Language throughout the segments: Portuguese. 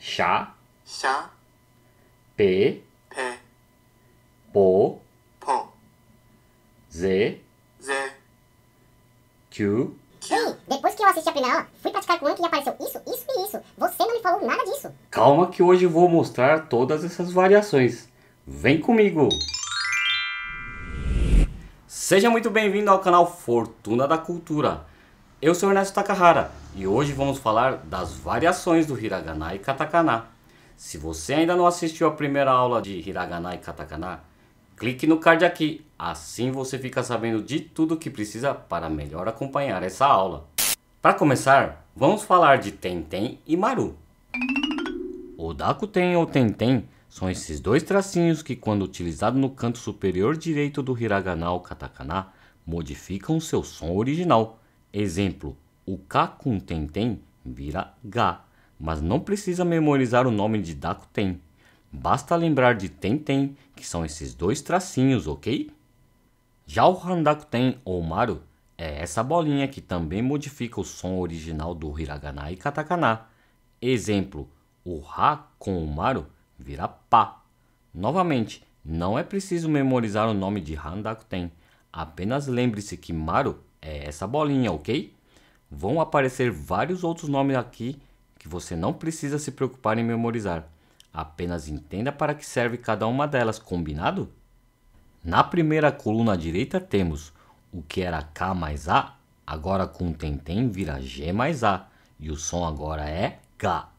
chá, chá, p, pé, po, z, z, q, Ei, depois que eu assisti a primeira aula, fui praticar com o Anki e apareceu isso, isso e isso. Você não me falou nada disso. Calma que hoje vou mostrar todas essas variações. Vem comigo! Seja muito bem-vindo ao canal Fortuna da Cultura. Eu sou Ernesto Takahara e hoje vamos falar das variações do hiragana e katakana. Se você ainda não assistiu a primeira aula de hiragana e katakana, clique no card aqui, assim você fica sabendo de tudo que precisa para melhor acompanhar essa aula. Para começar, vamos falar de tenten e maru. O dakuten ou tenten são esses dois tracinhos que, quando utilizado no canto superior direito do hiragana ou katakana, modificam seu som original. Exemplo: o K com Tenten vira ga, mas não precisa memorizar o nome de Dakuten. Basta lembrar de Tenten, que são esses dois tracinhos, ok? Já o Handakuten ou Maru é essa bolinha que também modifica o som original do hiragana e katakana. Exemplo, o ha com o maru vira pa. Novamente, não é preciso memorizar o nome de Handakuten. Apenas lembre-se que maru é essa bolinha, ok? Vão aparecer vários outros nomes aqui que você não precisa se preocupar em memorizar. Apenas entenda para que serve cada uma delas, combinado? Na primeira coluna à direita temos o que era K mais A, agora com tentem vira G mais A, e o som agora é K.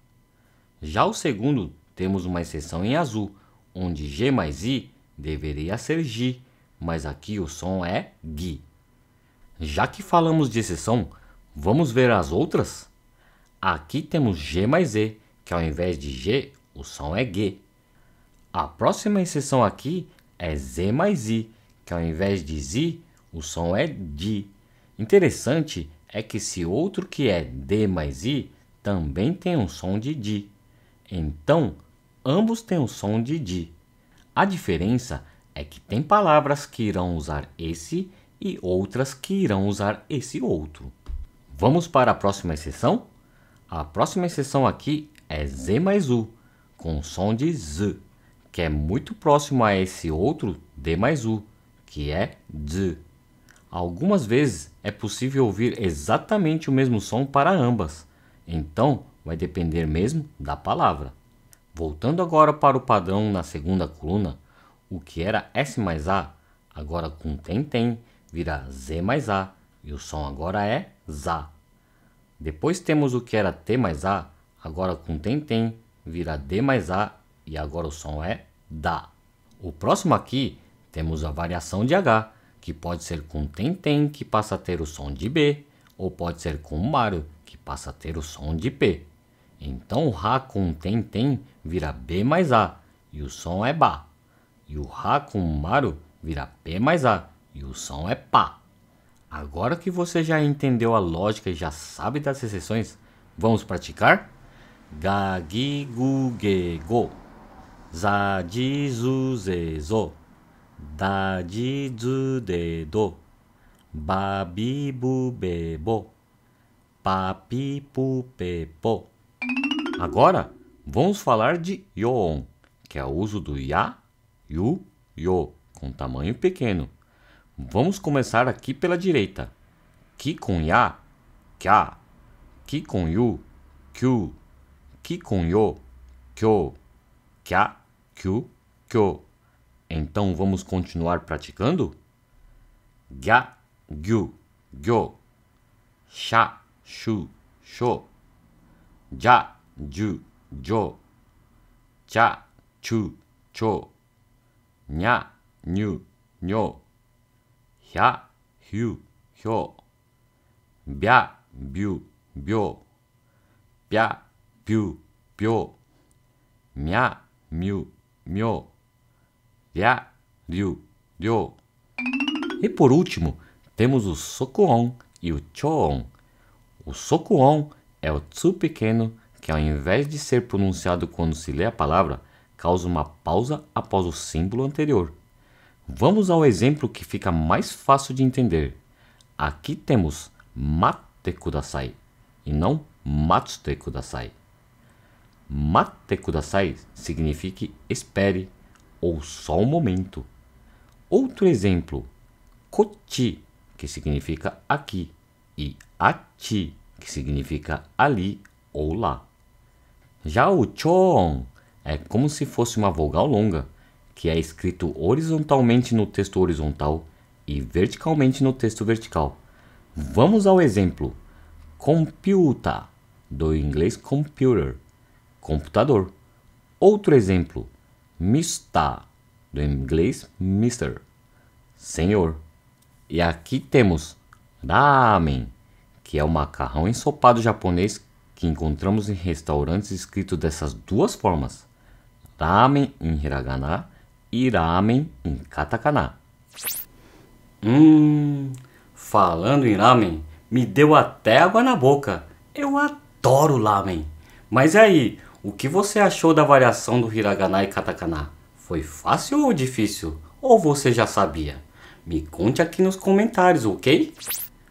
Já o segundo temos uma exceção em azul, onde G mais I deveria ser G, mas aqui o som é G. Já que falamos de exceção, Vamos ver as outras? Aqui temos G mais E, que ao invés de G, o som é G. A próxima exceção aqui é Z mais I, que ao invés de Z, o som é D. Interessante é que esse outro que é D mais I também tem um som de D. Então, ambos têm um som de D. A diferença é que tem palavras que irão usar esse e outras que irão usar esse outro. Vamos para a próxima exceção? A próxima exceção aqui é Z mais U, com som de Z, que é muito próximo a esse outro D mais U, que é D. Algumas vezes é possível ouvir exatamente o mesmo som para ambas, então vai depender mesmo da palavra. Voltando agora para o padrão na segunda coluna, o que era S mais A, agora com tem tem, vira Z mais A, e o som agora é Zá. Depois temos o que era T mais A, agora com tem vira D mais A e agora o som é Dá. O próximo aqui temos a variação de H, que pode ser com tem que passa a ter o som de B, ou pode ser com maru que passa a ter o som de P. Então o Rá com tem vira B mais A e o som é Bá. E o Rá com maru vira P mais A e o som é Pá. Agora que você já entendeu a lógica e já sabe das exceções, vamos praticar? Gagigugego Zadizuzezo Dadizudedo Babibubebo Papipupepo Agora, vamos falar de yon, que é o uso do ya, yu, yo, com tamanho pequeno. Vamos começar aqui pela direita. Ki com ya, kya. Ki com yu, kyu. Ki com yo, kyo. Kya, kyu, kyo. Então vamos continuar praticando? Gya, gyu, gyo. Sha, shu, sho. Ja, ju, jo. Cha, chu, cho. Nya, nyu, nyo. Hya, Hyu, Hyo. Bia, Biu, Bio. bia, Piu, Pio. Mia, Miu, Mio. Ria, Riu, Rio. E por último, temos o on e o Choon. O on é o tsu pequeno que, ao invés de ser pronunciado quando se lê a palavra, causa uma pausa após o símbolo anterior. Vamos ao exemplo que fica mais fácil de entender. Aqui temos mate kudasai e não matsute kudasai. Mate kudasai significa espere ou só um momento. Outro exemplo, kochi, que significa aqui, e achi, que significa ali ou lá. Já o chon é como se fosse uma vogal longa que é escrito horizontalmente no texto horizontal e verticalmente no texto vertical. Vamos ao exemplo. Computa, do inglês computer, computador. Outro exemplo. Mista, do inglês mister, senhor. E aqui temos ramen, que é o macarrão ensopado japonês que encontramos em restaurantes escrito dessas duas formas. Ramen em hiragana e ramen em katakana. Hum, falando em ramen, me deu até água na boca. Eu adoro ramen. Mas aí, o que você achou da variação do hiragana e katakana? Foi fácil ou difícil? Ou você já sabia? Me conte aqui nos comentários, ok?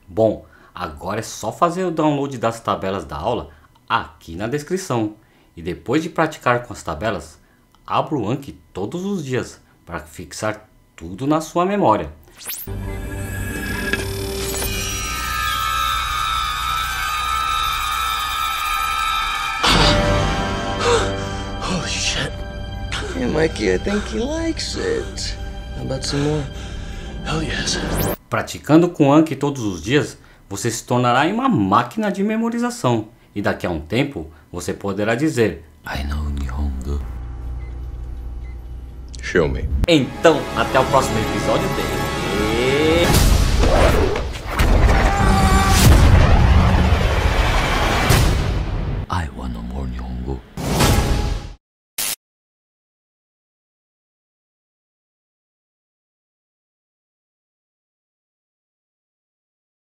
Bom, agora é só fazer o download das tabelas da aula aqui na descrição. E depois de praticar com as tabelas, abra o Anki todos os dias para fixar tudo na sua memória. Oh shit. Mikey, I think he likes it. How about some more? Hell yes. Praticando com Anki todos os dias, você se tornará em uma máquina de memorização e daqui a um tempo você poderá dizer I know filme. Então, até o próximo episódio dele. E...